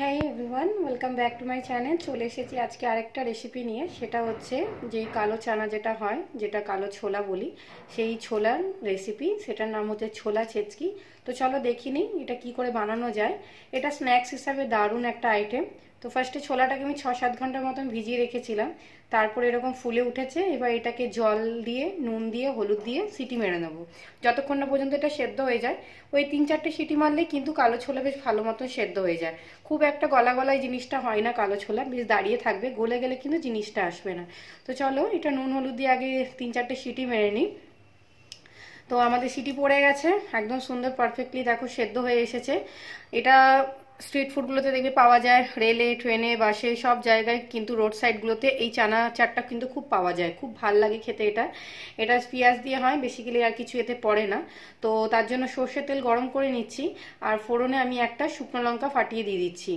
হ্যাঁ everyone welcome back to my channel চলে এসেছি আজকে আরেকটা রেসিপি নিয়ে সেটা হচ্ছে যে কালো চানা যেটা হয় যেটা কালো ছোলা বলি সেই ছোলার রেসিপি সেটার নাম হচ্ছে ছোলা ছেচকি তো চলো দেখি নিই এটা কি করে বানানো যায় এটা স্ন্যাক্স হিসাবে দারুণ একটা আইটেম তো ফার্স্টে ছোলাটাকে আমি ছ সাত ঘন্টার মতন ভিজিয়ে রেখেছিলাম তারপরে এরকম ফুলে উঠেছে এবার এটাকে জল দিয়ে নুন দিয়ে হলুদ দিয়ে সিটি মেরে নেবো যতক্ষণ না পর্যন্ত এটা সেদ্ধ হয়ে যায় ওই তিন চারটে সিটি মারলে কিন্তু কালো ছোলা বেশ ভালো মতন সেদ্ধ হয়ে যায় খুব একটা গলা গলায় জিনিসটা হয় না কালো ছোলা বেশ দাঁড়িয়ে থাকবে গলে গেলে কিন্তু জিনিসটা আসবে না তো চলো এটা নুন হলুদ দিয়ে আগে তিন চারটে সিটি মেরে নিই তো আমাদের সিটি পড়ে গেছে একদম সুন্দর পারফেক্টলি দেখো সেদ্ধ হয়ে এসেছে এটা স্ট্রিট ফুডগুলোতে দেখবে পাওয়া যায় রেলে ট্রেনে বাসে সব জায়গায় কিন্তু রোড সাইডগুলোতে এই চানা চাটটা কিন্তু খুব পাওয়া যায় খুব ভাল লাগে খেতে এটা এটা পেঁয়াজ দিয়ে হয় বেসিক্যালি আর কিছু এতে পড়ে না তো তার জন্য সর্ষে তেল গরম করে নিচ্ছি আর ফোড়নে আমি একটা শুকনো লঙ্কা ফাটিয়ে দিয়ে দিচ্ছি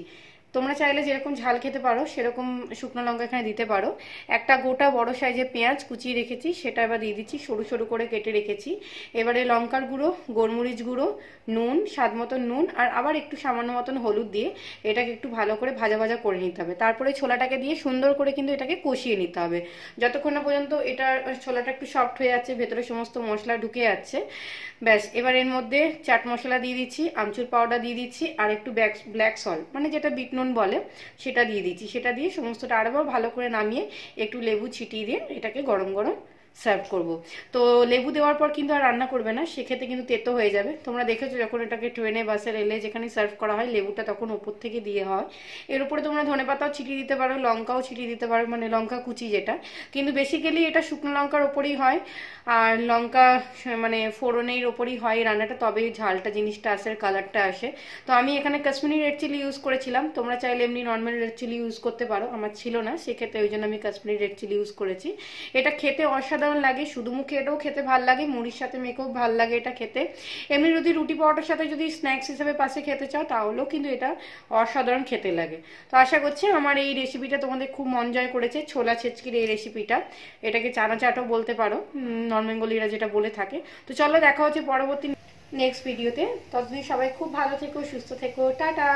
তোমরা চাইলে যেরকম ঝাল খেতে পারো সেরকম শুকনো লঙ্কা এখানে দিতে পারো একটা গোটা বড় সাইজের পেঁয়াজ কুচিয়ে রেখেছি সেটা এবার দিয়ে দিচ্ছি সরু সরু করে কেটে রেখেছি এবারে লঙ্কার গুঁড়ো গোলমরিচ গুঁড়ো নুন স্বাদ মতন নুন আর আবার একটু সামান্য মতন হলুদ দিয়ে এটাকে একটু ভালো করে ভাজা ভাজা করে নিতে হবে তারপরে ছোলাটাকে দিয়ে সুন্দর করে কিন্তু এটাকে কষিয়ে নিতে হবে যতক্ষণ না পর্যন্ত এটার ছোলাটা একটু সফট হয়ে যাচ্ছে ভেতরে সমস্ত মশলা ঢুকে যাচ্ছে ব্যাস এবার এর মধ্যে চাট মশলা দিয়ে দিচ্ছি আমচুর পাউডার দিয়ে দিচ্ছি আর একটু ব্ল্যাক সল্ট মানে যেটা বিট নুন বলে সেটা দিয়ে দিচ্ছি সেটা দিয়ে সমস্তটা আরও ভালো করে নামিয়ে একটু লেবু ছিটিয়ে দিয়ে এটাকে গরম গরম সার্ভ করব তো লেবু দেওয়ার পর কিন্তু আর রান্না করবে না সেক্ষেত্রে কিন্তু তেতো হয়ে যাবে তোমরা দেখেছো যখন এটাকে ট্রেনে বাসে রেলে যেখানে সার্ভ করা হয় লেবুটা তখন ওপর থেকে দিয়ে হয় এর উপরে তোমরা ধনে পাতাও ছিটিয়ে দিতে পারো লঙ্কাও ছিটিয়ে দিতে পারো মানে লঙ্কা কুচি যেটা কিন্তু বেসিক্যালি এটা শুকনো লঙ্কার ওপরেই হয় আর লঙ্কা মানে ফোড়নের ওপরই হয় রান্নাটা তবে ঝালটা জিনিসটা আসে কালারটা আসে তো আমি এখানে কাশ্মীরি রেড চিলি ইউজ করেছিলাম তোমরা চাইলে এমনি নর্মাল রেড চিলি ইউজ করতে পারো আমার ছিল না সেক্ষেত্রে ওই জন্য আমি কাশ্মীরি রেড চিলি ইউজ করেছি এটা খেতে অসাধারণ অসাধারণ লাগে শুধু মুখে এটাও খেতে ভাল লাগে মুড়ির সাথে মেখেও ভাল লাগে এটা খেতে এমনি যদি রুটি পরোটার সাথে যদি স্ন্যাক্স হিসেবে পাশে খেতে চাও তাহলেও কিন্তু এটা অসাধারণ খেতে লাগে তো আশা করছি আমার এই রেসিপিটা তোমাদের খুব মন জয় করেছে ছোলা ছেচকির এই রেসিপিটা এটাকে চানা চাটও বলতে পারো নর্মেঙ্গলিরা যেটা বলে থাকে তো চলো দেখা হচ্ছে পরবর্তী নেক্সট ভিডিওতে ততদিন সবাই খুব ভালো থেকো সুস্থ থেকো টাটা